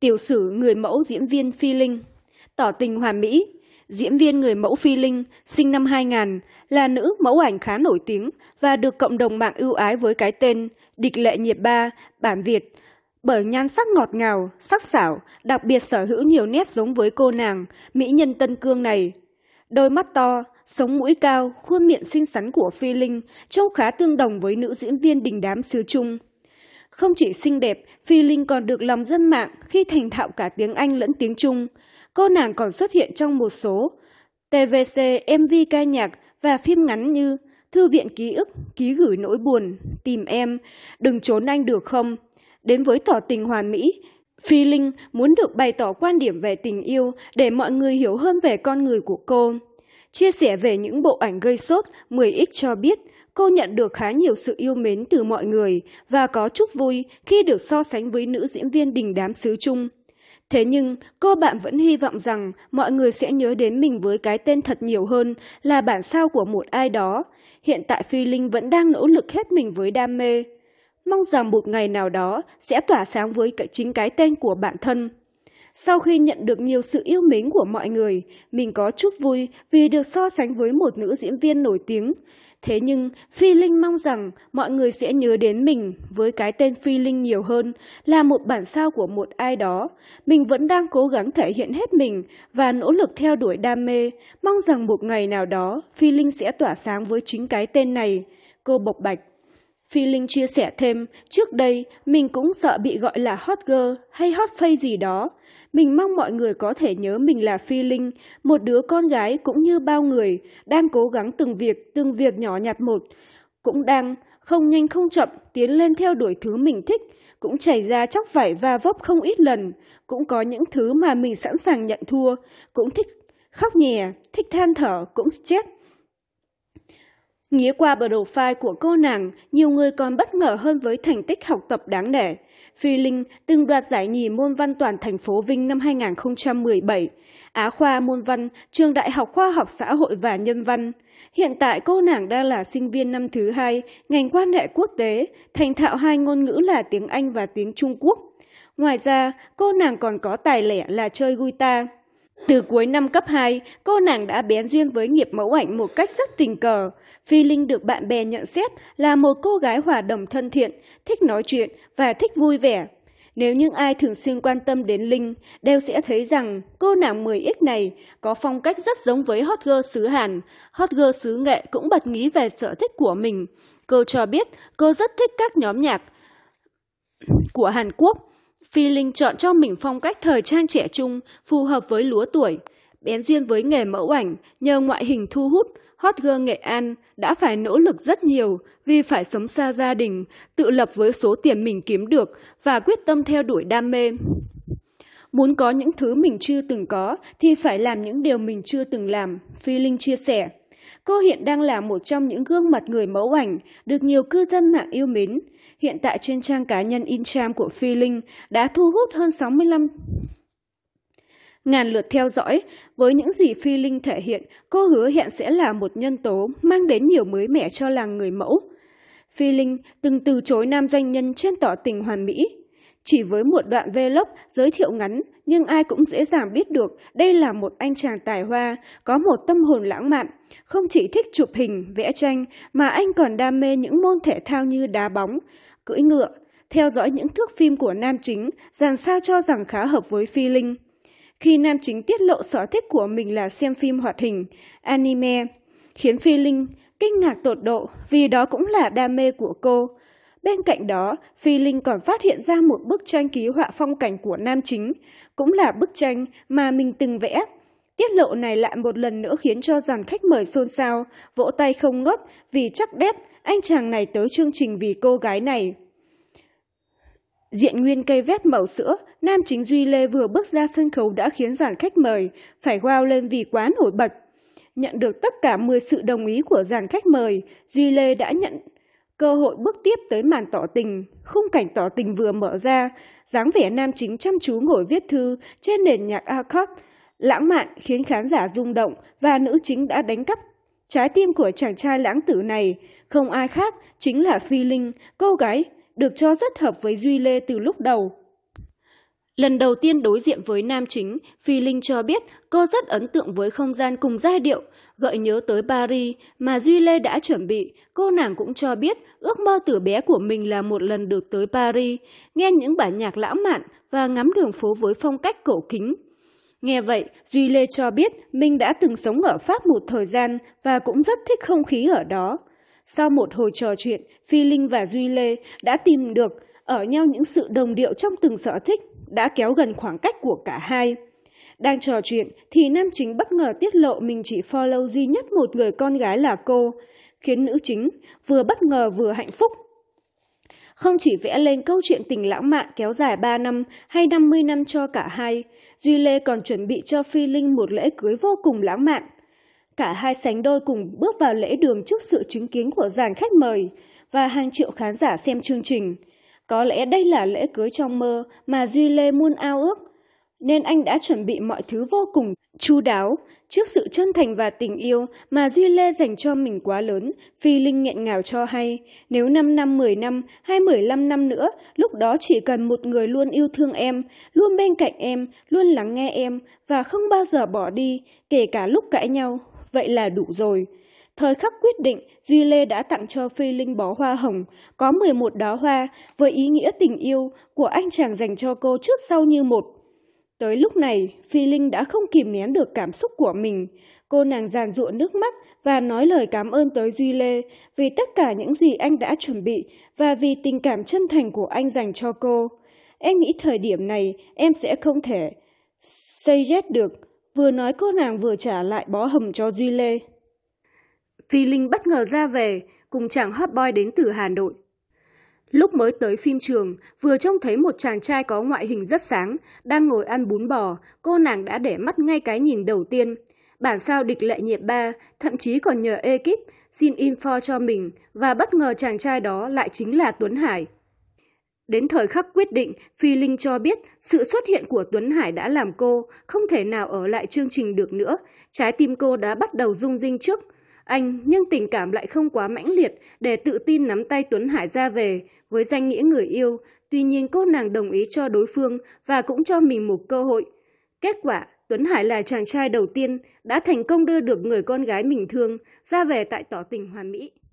Tiểu sử người mẫu diễn viên Phi Linh Tỏ tình hoàn Mỹ Diễn viên người mẫu Phi Linh, sinh năm 2000, là nữ mẫu ảnh khá nổi tiếng và được cộng đồng mạng ưu ái với cái tên Địch lệ nhiệt ba, bản Việt, bởi nhan sắc ngọt ngào, sắc sảo, đặc biệt sở hữu nhiều nét giống với cô nàng, mỹ nhân Tân Cương này. Đôi mắt to, sống mũi cao, khuôn miệng xinh xắn của Phi Linh trông khá tương đồng với nữ diễn viên đình đám xứ Trung. Không chỉ xinh đẹp, Phi Linh còn được lòng dân mạng khi thành thạo cả tiếng Anh lẫn tiếng Trung. Cô nàng còn xuất hiện trong một số TVC, MV ca nhạc và phim ngắn như Thư viện ký ức, ký gửi nỗi buồn, tìm em, đừng trốn anh được không? Đến với tỏ tình hoàn mỹ, Phi Linh muốn được bày tỏ quan điểm về tình yêu để mọi người hiểu hơn về con người của cô. Chia sẻ về những bộ ảnh gây sốt, 10X cho biết cô nhận được khá nhiều sự yêu mến từ mọi người và có chút vui khi được so sánh với nữ diễn viên đình đám xứ Trung. Thế nhưng, cô bạn vẫn hy vọng rằng mọi người sẽ nhớ đến mình với cái tên thật nhiều hơn là bản sao của một ai đó. Hiện tại Phi Linh vẫn đang nỗ lực hết mình với đam mê. Mong rằng một ngày nào đó sẽ tỏa sáng với chính cái tên của bản thân. Sau khi nhận được nhiều sự yêu mến của mọi người, mình có chút vui vì được so sánh với một nữ diễn viên nổi tiếng. Thế nhưng, Phi Linh mong rằng mọi người sẽ nhớ đến mình với cái tên Phi Linh nhiều hơn là một bản sao của một ai đó. Mình vẫn đang cố gắng thể hiện hết mình và nỗ lực theo đuổi đam mê, mong rằng một ngày nào đó Phi Linh sẽ tỏa sáng với chính cái tên này. Cô bộc bạch. Phi Linh chia sẻ thêm, trước đây mình cũng sợ bị gọi là hot girl hay hot face gì đó. Mình mong mọi người có thể nhớ mình là Phi Linh, một đứa con gái cũng như bao người, đang cố gắng từng việc, từng việc nhỏ nhặt một. Cũng đang không nhanh không chậm tiến lên theo đuổi thứ mình thích, cũng chảy ra chóc vải và vấp không ít lần, cũng có những thứ mà mình sẵn sàng nhận thua, cũng thích khóc nhè, thích than thở, cũng stress, Nghĩa qua đồ profile của cô nàng, nhiều người còn bất ngờ hơn với thành tích học tập đáng nể. Phi Linh từng đoạt giải nhì môn văn toàn thành phố Vinh năm 2017, Á khoa môn văn, trường Đại học Khoa học Xã hội và Nhân văn. Hiện tại cô nàng đang là sinh viên năm thứ hai, ngành quan hệ quốc tế, thành thạo hai ngôn ngữ là tiếng Anh và tiếng Trung Quốc. Ngoài ra, cô nàng còn có tài lẻ là chơi guitar. Từ cuối năm cấp 2, cô nàng đã bén duyên với nghiệp mẫu ảnh một cách rất tình cờ. Phi Linh được bạn bè nhận xét là một cô gái hòa đồng thân thiện, thích nói chuyện và thích vui vẻ. Nếu những ai thường xuyên quan tâm đến Linh, đều sẽ thấy rằng cô nàng 10X này có phong cách rất giống với hot girl xứ Hàn. Hot girl xứ nghệ cũng bật mí về sở thích của mình. Cô cho biết cô rất thích các nhóm nhạc của Hàn Quốc Phi Linh chọn cho mình phong cách thời trang trẻ trung, phù hợp với lúa tuổi, bén duyên với nghề mẫu ảnh, nhờ ngoại hình thu hút, hot girl Nghệ An đã phải nỗ lực rất nhiều vì phải sống xa gia đình, tự lập với số tiền mình kiếm được và quyết tâm theo đuổi đam mê. Muốn có những thứ mình chưa từng có thì phải làm những điều mình chưa từng làm, Phi Linh chia sẻ. Cô hiện đang là một trong những gương mặt người mẫu ảnh được nhiều cư dân mạng yêu mến. Hiện tại trên trang cá nhân Instagram của Phi Linh đã thu hút hơn 65 ngàn lượt theo dõi. Với những gì Phi Linh thể hiện, cô hứa hẹn sẽ là một nhân tố mang đến nhiều mới mẻ cho làng người mẫu. Phi Linh từng từ chối nam doanh nhân trên tỏ tình hoàn mỹ. Chỉ với một đoạn vlog giới thiệu ngắn, nhưng ai cũng dễ dàng biết được đây là một anh chàng tài hoa, có một tâm hồn lãng mạn. Không chỉ thích chụp hình, vẽ tranh, mà anh còn đam mê những môn thể thao như đá bóng, cưỡi ngựa, theo dõi những thước phim của nam chính, dàn sao cho rằng khá hợp với Phi Linh. Khi nam chính tiết lộ sở thích của mình là xem phim hoạt hình, anime, khiến Phi Linh kinh ngạc tột độ vì đó cũng là đam mê của cô. Bên cạnh đó, Phi Linh còn phát hiện ra một bức tranh ký họa phong cảnh của nam chính, cũng là bức tranh mà mình từng vẽ. Tiết lộ này lại một lần nữa khiến cho dàn khách mời xôn xao, vỗ tay không ngớt vì chắc đét anh chàng này tới chương trình vì cô gái này. Diện nguyên cây vét màu sữa, nam chính Duy Lê vừa bước ra sân khấu đã khiến dàn khách mời phải wow lên vì quá nổi bật. Nhận được tất cả 10 sự đồng ý của dàn khách mời, Duy Lê đã nhận Cơ hội bước tiếp tới màn tỏ tình, khung cảnh tỏ tình vừa mở ra, dáng vẻ nam chính chăm chú ngồi viết thư trên nền nhạc Accord, lãng mạn khiến khán giả rung động và nữ chính đã đánh cắp trái tim của chàng trai lãng tử này. Không ai khác chính là Phi Linh, cô gái được cho rất hợp với Duy Lê từ lúc đầu. Lần đầu tiên đối diện với nam chính, Phi Linh cho biết cô rất ấn tượng với không gian cùng giai điệu, gợi nhớ tới Paris mà Duy Lê đã chuẩn bị. Cô nàng cũng cho biết ước mơ từ bé của mình là một lần được tới Paris, nghe những bản nhạc lãng mạn và ngắm đường phố với phong cách cổ kính. Nghe vậy, Duy Lê cho biết mình đã từng sống ở Pháp một thời gian và cũng rất thích không khí ở đó. Sau một hồi trò chuyện, Phi Linh và Duy Lê đã tìm được ở nhau những sự đồng điệu trong từng sở thích đã kéo gần khoảng cách của cả hai. Đang trò chuyện thì nam chính bất ngờ tiết lộ mình chỉ follow duy nhất một người con gái là cô, khiến nữ chính vừa bất ngờ vừa hạnh phúc. Không chỉ vẽ lên câu chuyện tình lãng mạn kéo dài 3 năm hay 50 năm cho cả hai, Duy Lê còn chuẩn bị cho Phi Linh một lễ cưới vô cùng lãng mạn. Cả hai sánh đôi cùng bước vào lễ đường trước sự chứng kiến của dàn khách mời và hàng triệu khán giả xem chương trình. Có lẽ đây là lễ cưới trong mơ mà Duy Lê muôn ao ước, nên anh đã chuẩn bị mọi thứ vô cùng chu đáo. Trước sự chân thành và tình yêu mà Duy Lê dành cho mình quá lớn, Phi Linh nghẹn ngào cho hay, nếu 5 năm, 10 năm hay 15 năm nữa, lúc đó chỉ cần một người luôn yêu thương em, luôn bên cạnh em, luôn lắng nghe em và không bao giờ bỏ đi, kể cả lúc cãi nhau, vậy là đủ rồi. Thời khắc quyết định, Duy Lê đã tặng cho Phi Linh bó hoa hồng, có 11 đóa hoa, với ý nghĩa tình yêu của anh chàng dành cho cô trước sau như một. Tới lúc này, Phi Linh đã không kìm nén được cảm xúc của mình. Cô nàng giàn ruộng nước mắt và nói lời cảm ơn tới Duy Lê vì tất cả những gì anh đã chuẩn bị và vì tình cảm chân thành của anh dành cho cô. Em nghĩ thời điểm này em sẽ không thể say yes được. Vừa nói cô nàng vừa trả lại bó hồng cho Duy Lê. Phi Linh bất ngờ ra về, cùng chàng hot boy đến từ Hà Nội. Lúc mới tới phim trường, vừa trông thấy một chàng trai có ngoại hình rất sáng, đang ngồi ăn bún bò, cô nàng đã để mắt ngay cái nhìn đầu tiên. Bản sao địch lệ nhiệt ba, thậm chí còn nhờ ekip xin info cho mình và bất ngờ chàng trai đó lại chính là Tuấn Hải. Đến thời khắc quyết định, Phi Linh cho biết sự xuất hiện của Tuấn Hải đã làm cô không thể nào ở lại chương trình được nữa. Trái tim cô đã bắt đầu rung rinh trước anh nhưng tình cảm lại không quá mãnh liệt để tự tin nắm tay Tuấn Hải ra về với danh nghĩa người yêu. Tuy nhiên cô nàng đồng ý cho đối phương và cũng cho mình một cơ hội. Kết quả, Tuấn Hải là chàng trai đầu tiên đã thành công đưa được người con gái mình thương ra về tại tỏ tình hoàn mỹ.